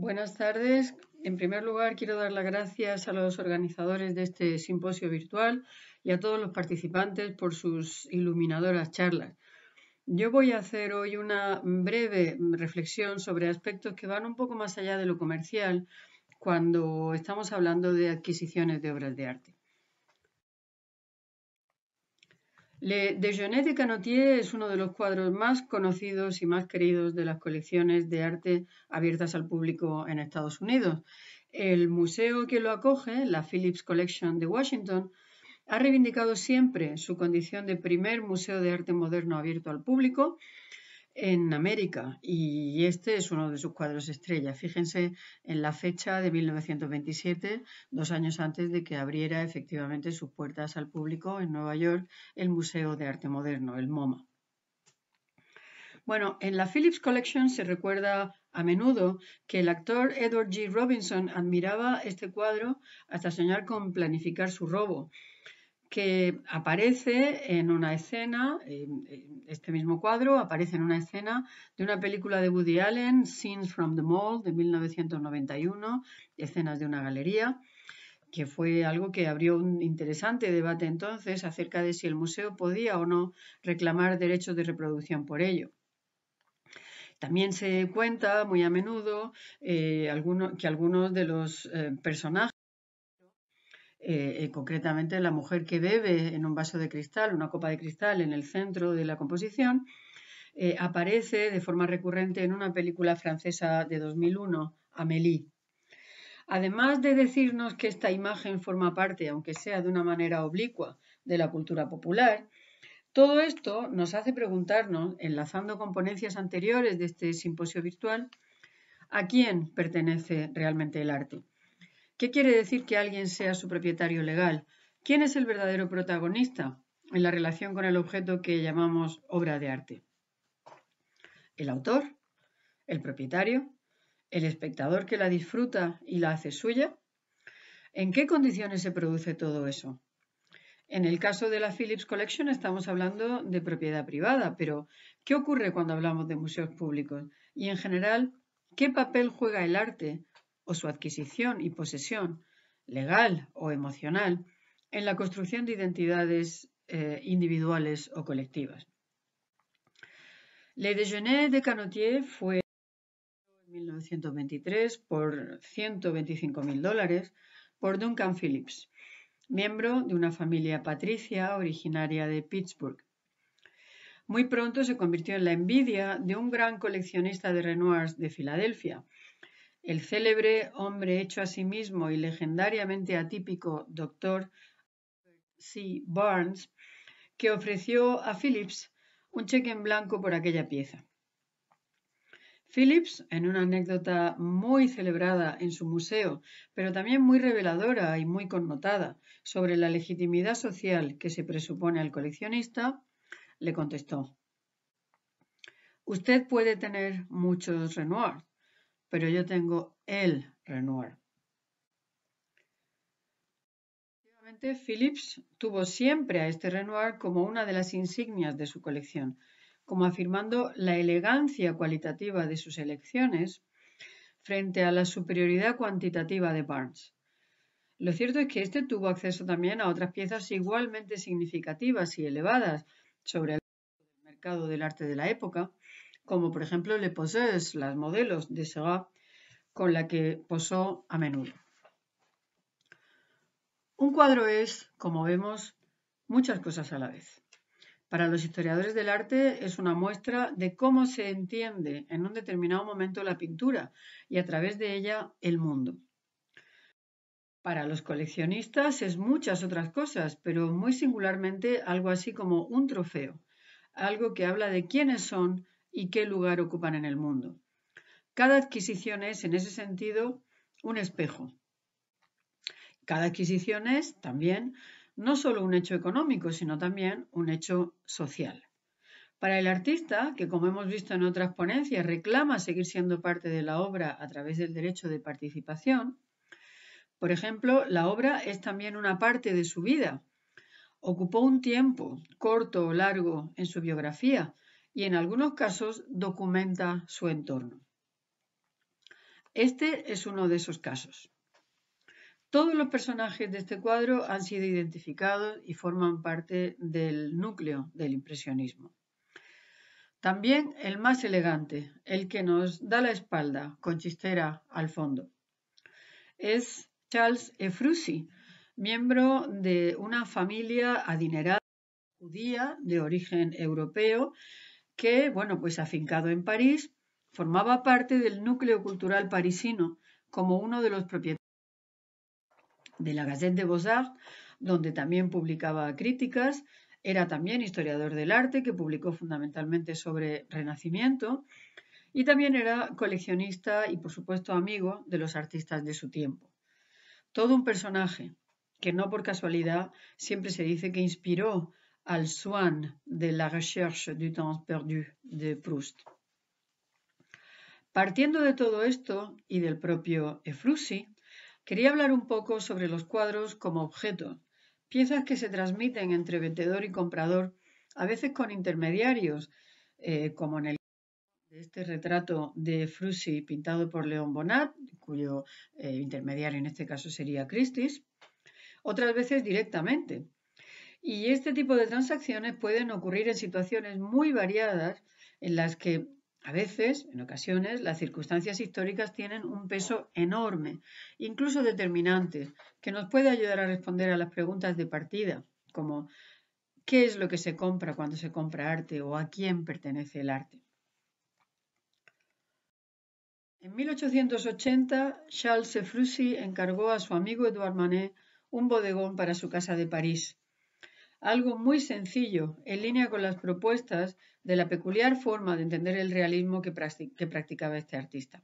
Buenas tardes. En primer lugar, quiero dar las gracias a los organizadores de este simposio virtual y a todos los participantes por sus iluminadoras charlas. Yo voy a hacer hoy una breve reflexión sobre aspectos que van un poco más allá de lo comercial cuando estamos hablando de adquisiciones de obras de arte. Le Déjeuner de Canotier es uno de los cuadros más conocidos y más queridos de las colecciones de arte abiertas al público en Estados Unidos. El museo que lo acoge, la Phillips Collection de Washington, ha reivindicado siempre su condición de primer museo de arte moderno abierto al público en América y este es uno de sus cuadros estrella. Fíjense en la fecha de 1927, dos años antes de que abriera efectivamente sus puertas al público en Nueva York el Museo de Arte Moderno, el MoMA. Bueno, en la Phillips Collection se recuerda a menudo que el actor Edward G. Robinson admiraba este cuadro hasta soñar con planificar su robo que aparece en una escena, este mismo cuadro aparece en una escena de una película de Woody Allen, Scenes from the Mall, de 1991, escenas de una galería, que fue algo que abrió un interesante debate entonces acerca de si el museo podía o no reclamar derechos de reproducción por ello. También se cuenta muy a menudo eh, que algunos de los eh, personajes eh, eh, concretamente la mujer que bebe en un vaso de cristal, una copa de cristal en el centro de la composición, eh, aparece de forma recurrente en una película francesa de 2001, Amélie. Además de decirnos que esta imagen forma parte, aunque sea de una manera oblicua, de la cultura popular, todo esto nos hace preguntarnos, enlazando con ponencias anteriores de este simposio virtual, ¿a quién pertenece realmente el arte? ¿Qué quiere decir que alguien sea su propietario legal? ¿Quién es el verdadero protagonista en la relación con el objeto que llamamos obra de arte? ¿El autor? ¿El propietario? ¿El espectador que la disfruta y la hace suya? ¿En qué condiciones se produce todo eso? En el caso de la Philips Collection estamos hablando de propiedad privada, pero ¿qué ocurre cuando hablamos de museos públicos? Y en general, ¿qué papel juega el arte o su adquisición y posesión, legal o emocional, en la construcción de identidades eh, individuales o colectivas. Le Déjeuner de Canotier fue en 1923 por 125.000 dólares por Duncan Phillips, miembro de una familia patricia originaria de Pittsburgh. Muy pronto se convirtió en la envidia de un gran coleccionista de Renoirs de Filadelfia, el célebre hombre hecho a sí mismo y legendariamente atípico doctor C. Barnes, que ofreció a Phillips un cheque en blanco por aquella pieza. Phillips, en una anécdota muy celebrada en su museo, pero también muy reveladora y muy connotada sobre la legitimidad social que se presupone al coleccionista, le contestó, Usted puede tener muchos Renoir, pero yo tengo el Renoir. Phillips tuvo siempre a este Renoir como una de las insignias de su colección, como afirmando la elegancia cualitativa de sus elecciones frente a la superioridad cuantitativa de Barnes. Lo cierto es que este tuvo acceso también a otras piezas igualmente significativas y elevadas sobre el mercado del arte de la época, como por ejemplo Le posees las modelos de Seurat, con la que posó a menudo. Un cuadro es, como vemos, muchas cosas a la vez. Para los historiadores del arte es una muestra de cómo se entiende en un determinado momento la pintura y a través de ella el mundo. Para los coleccionistas es muchas otras cosas, pero muy singularmente algo así como un trofeo, algo que habla de quiénes son y qué lugar ocupan en el mundo. Cada adquisición es, en ese sentido, un espejo. Cada adquisición es también no solo un hecho económico, sino también un hecho social. Para el artista, que como hemos visto en otras ponencias, reclama seguir siendo parte de la obra a través del derecho de participación, por ejemplo, la obra es también una parte de su vida. Ocupó un tiempo, corto o largo, en su biografía, y en algunos casos documenta su entorno. Este es uno de esos casos. Todos los personajes de este cuadro han sido identificados y forman parte del núcleo del impresionismo. También el más elegante, el que nos da la espalda con chistera al fondo. Es Charles Efrusi, miembro de una familia adinerada judía de origen europeo que, bueno, pues afincado en París, formaba parte del núcleo cultural parisino como uno de los propietarios de la Gazette de Beaux-Arts, donde también publicaba críticas, era también historiador del arte, que publicó fundamentalmente sobre Renacimiento, y también era coleccionista y, por supuesto, amigo de los artistas de su tiempo. Todo un personaje que no por casualidad siempre se dice que inspiró al de la recherche du temps perdu de Proust. Partiendo de todo esto y del propio Efrusi, quería hablar un poco sobre los cuadros como objetos, piezas que se transmiten entre vendedor y comprador, a veces con intermediarios, eh, como en el de este retrato de Efrusi pintado por León Bonat, cuyo eh, intermediario en este caso sería Christis, otras veces directamente, y este tipo de transacciones pueden ocurrir en situaciones muy variadas en las que a veces, en ocasiones, las circunstancias históricas tienen un peso enorme, incluso determinante, que nos puede ayudar a responder a las preguntas de partida, como ¿qué es lo que se compra cuando se compra arte o a quién pertenece el arte? En 1880, Charles Seflusi encargó a su amigo Edouard Manet un bodegón para su casa de París algo muy sencillo, en línea con las propuestas de la peculiar forma de entender el realismo que, practicaba este artista.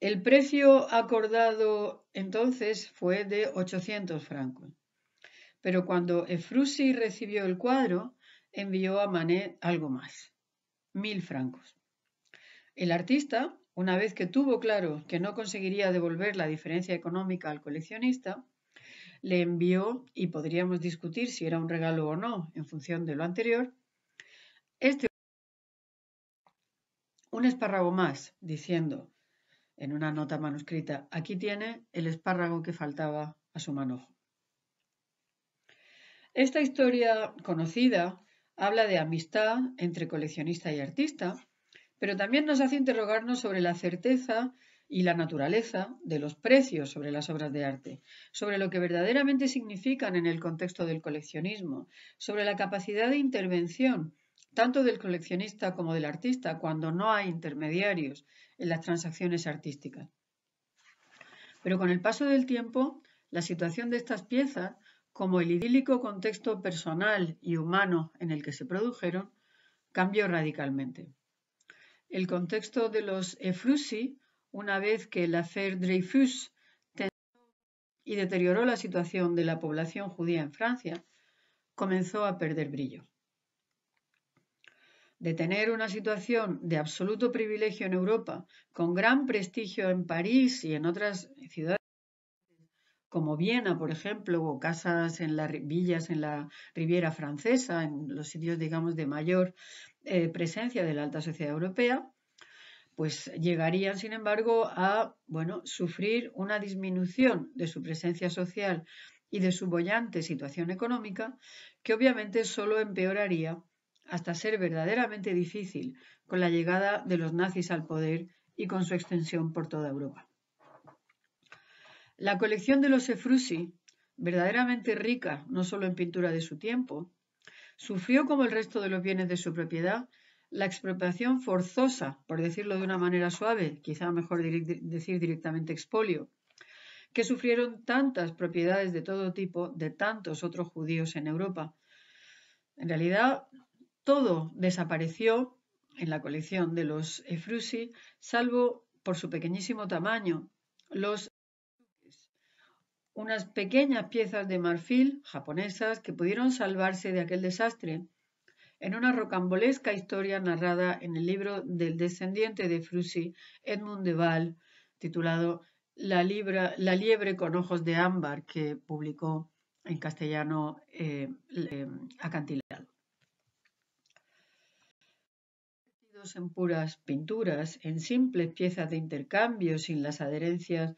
El precio acordado entonces fue de 800 francos, pero cuando Efrusi recibió el cuadro, envió a Manet algo más, 1000 francos. El artista una vez que tuvo claro que no conseguiría devolver la diferencia económica al coleccionista, le envió, y podríamos discutir si era un regalo o no en función de lo anterior, este un espárrago más, diciendo en una nota manuscrita, aquí tiene el espárrago que faltaba a su manojo. Esta historia conocida habla de amistad entre coleccionista y artista, pero también nos hace interrogarnos sobre la certeza y la naturaleza de los precios sobre las obras de arte, sobre lo que verdaderamente significan en el contexto del coleccionismo, sobre la capacidad de intervención tanto del coleccionista como del artista cuando no hay intermediarios en las transacciones artísticas. Pero con el paso del tiempo, la situación de estas piezas, como el idílico contexto personal y humano en el que se produjeron, cambió radicalmente. El contexto de los Efrusi, una vez que la ferre Dreyfus y deterioró la situación de la población judía en Francia, comenzó a perder brillo. De tener una situación de absoluto privilegio en Europa, con gran prestigio en París y en otras ciudades como Viena, por ejemplo, o casas en las villas en la Riviera Francesa, en los sitios, digamos, de mayor eh, presencia de la alta sociedad europea, pues llegarían, sin embargo, a bueno, sufrir una disminución de su presencia social y de su bollante situación económica, que obviamente solo empeoraría hasta ser verdaderamente difícil con la llegada de los nazis al poder y con su extensión por toda Europa. La colección de los Efrusi, verdaderamente rica no solo en pintura de su tiempo, Sufrió como el resto de los bienes de su propiedad la expropiación forzosa, por decirlo de una manera suave, quizá mejor decir directamente expolio, que sufrieron tantas propiedades de todo tipo de tantos otros judíos en Europa. En realidad, todo desapareció en la colección de los Efrusi, salvo por su pequeñísimo tamaño. Los unas pequeñas piezas de marfil japonesas que pudieron salvarse de aquel desastre, en una rocambolesca historia narrada en el libro del descendiente de Frusi, Edmund de Val, titulado La, liebre con ojos de ámbar, que publicó en castellano eh, en puras pinturas, en simples piezas de intercambio sin las adherencias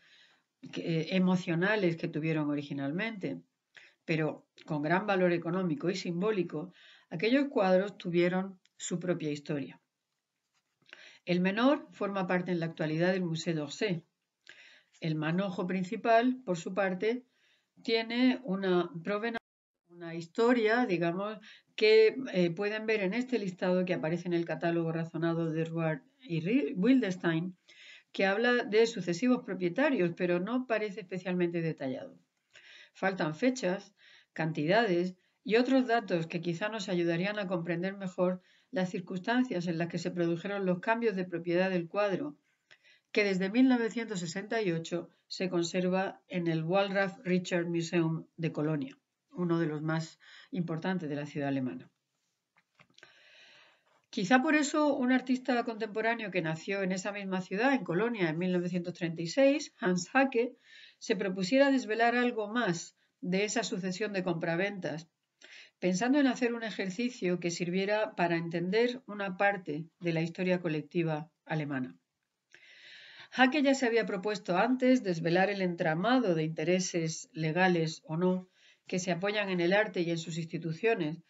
eh, emocionales que tuvieron originalmente, pero con gran valor económico y simbólico, aquellos cuadros tuvieron su propia historia. El menor forma parte en la actualidad del Museo d'Orsay. El manojo principal, por su parte, tiene una una historia, digamos, que eh, pueden ver en este listado que aparece en el catálogo razonado de Ruard y Wildestein, que habla de sucesivos propietarios, pero no parece especialmente detallado. Faltan fechas, cantidades y otros datos que quizá nos ayudarían a comprender mejor las circunstancias en las que se produjeron los cambios de propiedad del cuadro, que desde 1968 se conserva en el Walraff Richard Museum de Colonia, uno de los más importantes de la ciudad alemana. Quizá por eso un artista contemporáneo que nació en esa misma ciudad, en Colonia, en 1936, Hans Hacke, se propusiera desvelar algo más de esa sucesión de compraventas, pensando en hacer un ejercicio que sirviera para entender una parte de la historia colectiva alemana. Hacke ya se había propuesto antes desvelar el entramado de intereses legales o no que se apoyan en el arte y en sus instituciones,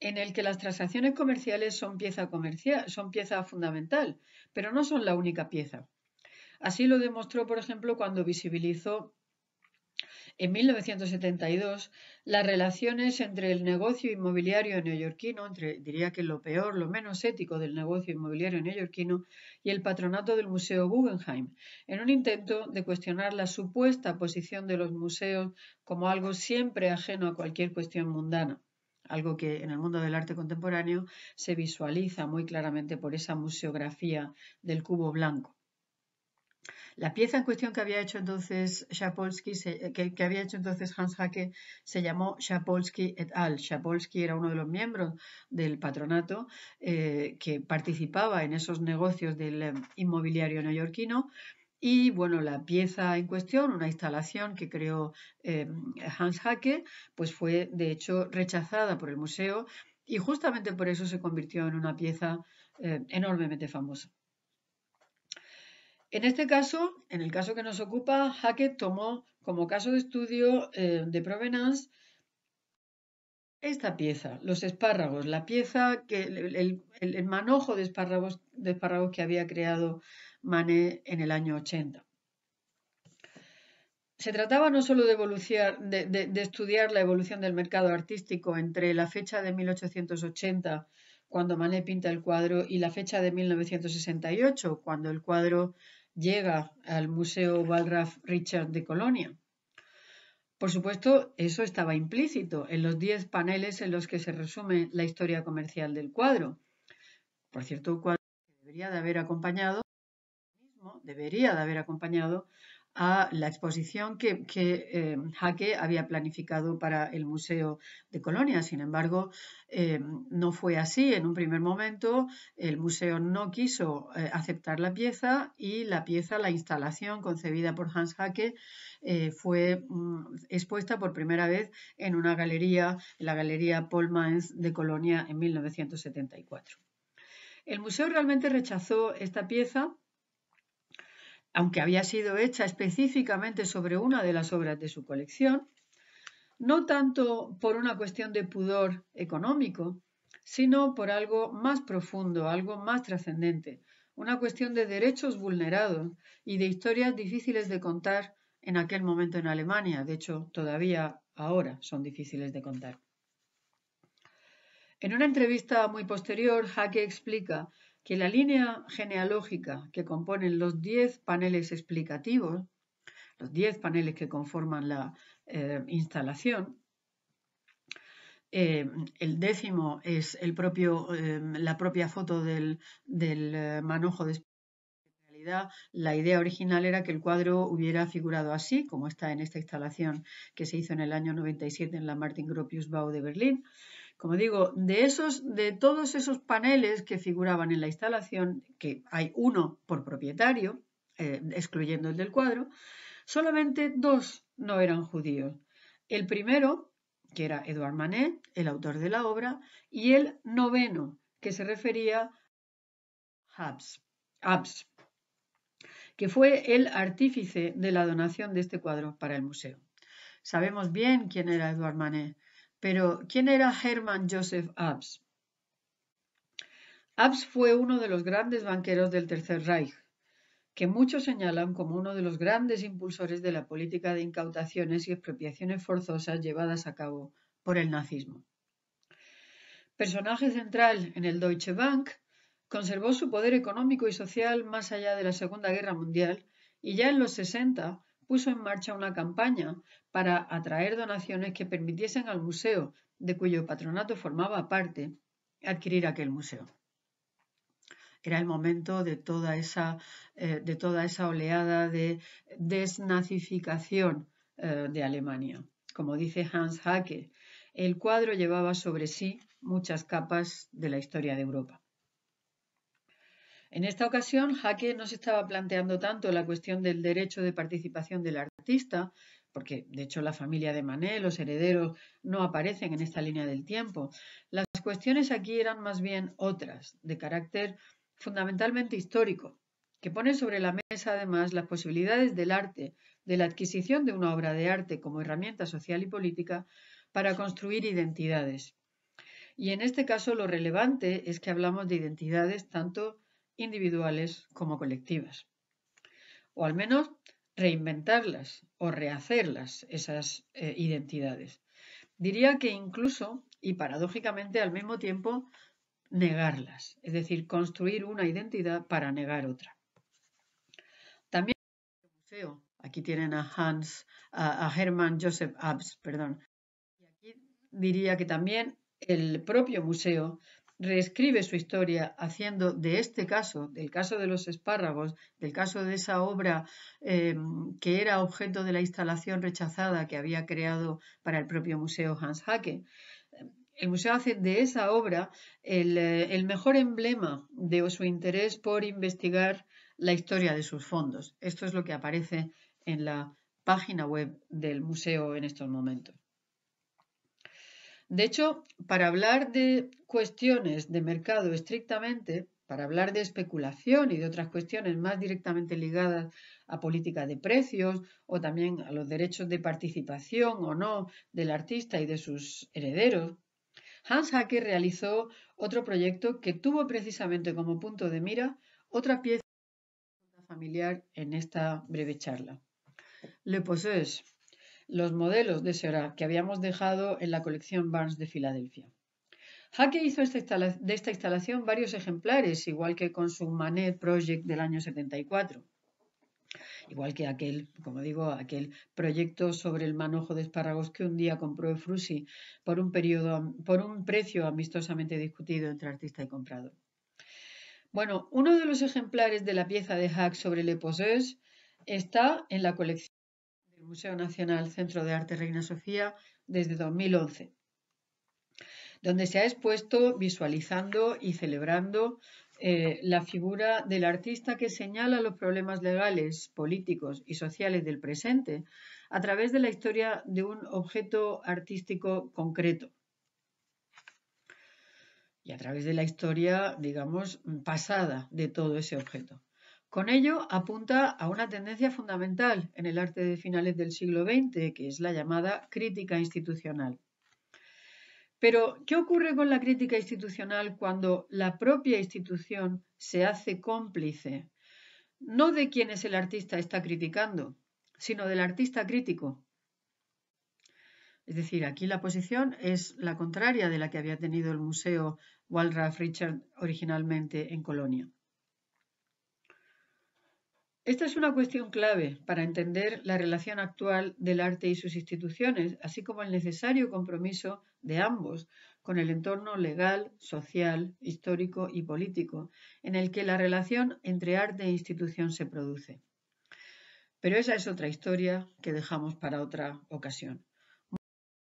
en el que las transacciones comerciales son pieza, comercial, son pieza fundamental, pero no son la única pieza. Así lo demostró, por ejemplo, cuando visibilizó en 1972 las relaciones entre el negocio inmobiliario neoyorquino, entre, diría que lo peor, lo menos ético del negocio inmobiliario neoyorquino, y el patronato del Museo Guggenheim, en un intento de cuestionar la supuesta posición de los museos como algo siempre ajeno a cualquier cuestión mundana algo que en el mundo del arte contemporáneo se visualiza muy claramente por esa museografía del cubo blanco. La pieza en cuestión que había hecho entonces que, había hecho entonces Hans Hacke, se llamó Schapolsky et al. Schapolsky era uno de los miembros del patronato eh, que participaba en esos negocios del eh, inmobiliario neoyorquino y bueno, la pieza en cuestión, una instalación que creó eh, Hans Hacke, pues fue de hecho rechazada por el museo y justamente por eso se convirtió en una pieza eh, enormemente famosa. En este caso, en el caso que nos ocupa, Hacke tomó como caso de estudio eh, de provenance esta pieza, los espárragos, la pieza que el, manojo de espárragos, de espárragos que había creado Manet en el año 80. Se trataba no solo de, estudiar la evolución del mercado artístico entre la fecha de 1880, cuando Manet pinta el cuadro, y la fecha de 1968, cuando el cuadro llega al Museo Walraf Richard de Colonia. Por supuesto, eso estaba implícito en los 10 paneles en los que se resume la historia comercial del cuadro. Por cierto, cuadro debería de haber acompañado debería de haber acompañado a la exposición que, que eh, había planificado para el Museo de Colonia. Sin embargo, eh, no fue así. En un primer momento, el museo no quiso eh, aceptar la pieza y la pieza, la instalación concebida por Hans Hacke, fue mm, expuesta por primera vez en una galería, en la Galería Paul Mainz de Colonia en 1974. El museo realmente rechazó esta pieza aunque había sido hecha específicamente sobre una de las obras de su colección, no tanto por una cuestión de pudor económico, sino por algo más profundo, algo más trascendente, una cuestión de derechos vulnerados y de historias difíciles de contar en aquel momento en Alemania, de hecho todavía ahora son difíciles de contar. En una entrevista muy posterior, Hacke explica que la línea genealógica que componen los diez paneles explicativos, los diez paneles que conforman la eh, instalación, eh, el décimo es el propio, eh, la propia foto del, manojo de realidad. la idea original era que el cuadro hubiera figurado así, como está en esta instalación que se hizo en el año 97 en la Martin Gropius Bau de Berlín, como digo, de, esos, de todos esos paneles que figuraban en la instalación, que hay uno por propietario, eh, excluyendo el del cuadro, solamente dos no eran judíos. El primero, que era Edouard Manet, el autor de la obra, y el noveno, que se refería a Habs, que fue el artífice de la donación de este cuadro para el museo. Sabemos bien quién era Edouard Manet. Pero, ¿quién era Hermann Joseph Abs? Abs fue uno de los grandes banqueros del Tercer Reich, que muchos señalan como uno de los grandes impulsores de la política de incautaciones y expropiaciones forzosas llevadas a cabo por el nazismo. Personaje central en el Deutsche Bank, conservó su poder económico y social más allá de la Segunda Guerra Mundial y ya en los 60 puso en marcha una campaña para atraer donaciones que permitiesen al museo, de cuyo patronato formaba parte, adquirir aquel museo. Era el momento de toda esa, eh, oleada de desnazificación eh, de Alemania. Como dice Hans Hacke, el cuadro llevaba sobre sí muchas capas de la historia de Europa. En esta ocasión, Jaque no se estaba planteando tanto la cuestión del derecho de participación del artista, porque de hecho la familia de Manet, los herederos, no aparecen en esta línea del tiempo. Las cuestiones aquí eran más bien otras, de carácter fundamentalmente histórico, que ponen sobre la mesa además las posibilidades del arte, de la adquisición de una obra de arte como herramienta social y política para construir identidades. Y en este caso lo relevante es que hablamos de identidades tanto individuales como colectivas. O al menos reinventarlas o rehacerlas, esas eh, identidades. Diría que incluso, y paradójicamente al mismo tiempo, negarlas, es decir, construir una identidad para negar otra. También el museo, aquí tienen a Hans, a Hermann Joseph Abs, perdón, y aquí diría que también el propio museo reescribe su historia haciendo de este caso, del caso de los espárragos, del caso de esa obra em, que era objeto de la instalación rechazada que había creado para el propio museo Hans Hacke. El museo hace de esa obra eh, el mejor emblema de su interés por investigar la historia de sus fondos. Esto es lo que aparece en la página web del museo en estos momentos. De hecho, para hablar de cuestiones de mercado estrictamente, para hablar de especulación y de otras cuestiones más directamente ligadas a políticas de precios o también a los derechos de participación o no del artista y de sus herederos, Hans Hacker realizó otro proyecto que tuvo precisamente como punto de mira otra pieza familiar en esta breve charla. Le posees los modelos de Sera que habíamos dejado en la colección Barnes de Filadelfia. Hacke hizo de esta instalación varios ejemplares, igual que con su Manet Project del año 74. Igual que aquel, como digo, aquel proyecto sobre el manojo de espárragos que un día compró Frusi por un, precio amistosamente discutido entre artista y comprador. Bueno, uno de los ejemplares de la pieza de Hack sobre Le Posseuse está en la colección Museo Nacional Centro de Arte Reina Sofía desde 2011, donde se ha expuesto visualizando y celebrando eh, la figura del artista que señala los problemas legales, políticos y sociales del presente a través de la historia de un objeto artístico concreto. Y a través de la historia, digamos, pasada de todo ese objeto. Con ello apunta a una tendencia fundamental en el arte de finales del siglo XX, que es la llamada crítica institucional. Pero, ¿qué ocurre con la crítica institucional cuando la propia institución se hace cómplice? No de quienes el artista está criticando, sino del artista crítico. Es decir, aquí la posición es la contraria de la que había tenido el Museo Walraff Richard originalmente en Colonia. Esta es una cuestión clave para entender la relación actual del arte y sus instituciones, así como el necesario compromiso de ambos con el entorno legal, social, histórico y político en el que la relación entre arte e institución se produce. Pero esa es otra historia que dejamos para otra ocasión.